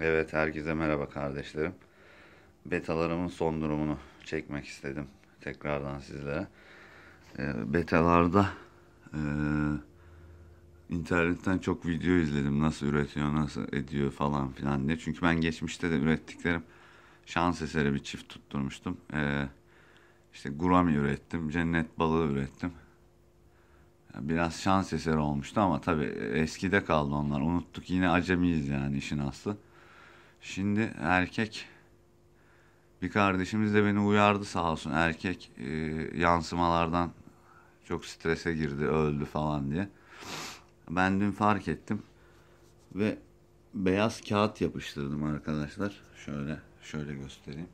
Evet herkese merhaba kardeşlerim. Betalarımın son durumunu çekmek istedim tekrardan sizlere. E, betalarda e, internetten çok video izledim. Nasıl üretiyor, nasıl ediyor falan filan diye. Çünkü ben geçmişte de ürettiklerim şans eseri bir çift tutturmuştum. E, işte gurami ürettim, cennet balığı ürettim. Biraz şans eseri olmuştu ama tabii eskide kaldı onlar. Unuttuk yine acemiyiz yani işin aslı. Şimdi erkek bir kardeşimiz de beni uyardı sağ olsun. Erkek e, yansımalardan çok strese girdi, öldü falan diye. Ben dün fark ettim ve beyaz kağıt yapıştırdım arkadaşlar. Şöyle şöyle göstereyim.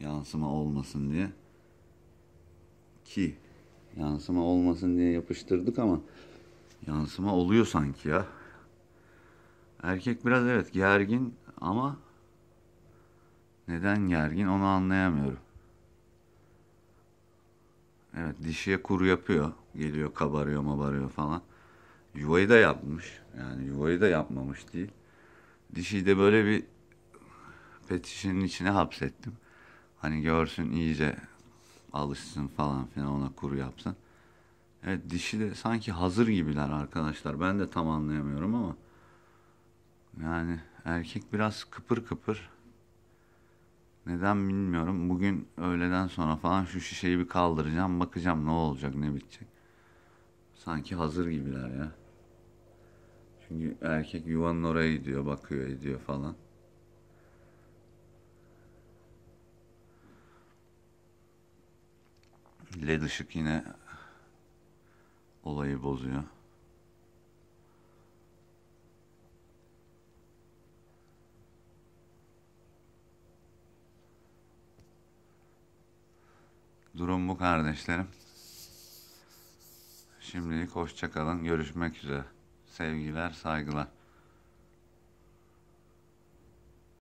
Yansıma olmasın diye. Ki yansıma olmasın diye yapıştırdık ama yansıma oluyor sanki ya. Erkek biraz evet gergin ama neden gergin onu anlayamıyorum. Evet dişiye kuru yapıyor. Geliyor kabarıyor mabarıyor falan. Yuvayı da yapmış. Yani yuvayı da yapmamış değil. Dişiyi de böyle bir petişinin içine hapsettim. Hani görsün iyice alışsın falan filan ona kuru yapsın. Evet dişi de sanki hazır gibiler arkadaşlar. Ben de tam anlayamıyorum ama. Yani erkek biraz kıpır kıpır. Neden bilmiyorum. Bugün öğleden sonra falan şu şişeyi bir kaldıracağım. Bakacağım ne olacak ne bitecek. Sanki hazır gibiler ya. Çünkü erkek yuvanın oraya gidiyor bakıyor ediyor falan. led ışık yine olayı bozuyor. Durum bu kardeşlerim. Şimdilik hoşçakalın. Görüşmek üzere. Sevgiler, saygılar.